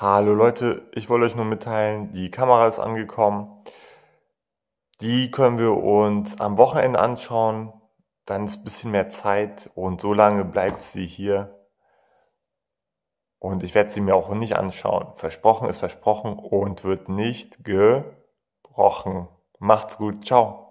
Hallo Leute, ich wollte euch nur mitteilen, die Kamera ist angekommen. Die können wir uns am Wochenende anschauen. Dann ist ein bisschen mehr Zeit und so lange bleibt sie hier. Und ich werde sie mir auch nicht anschauen. Versprochen ist versprochen und wird nicht gebrochen. Macht's gut, ciao.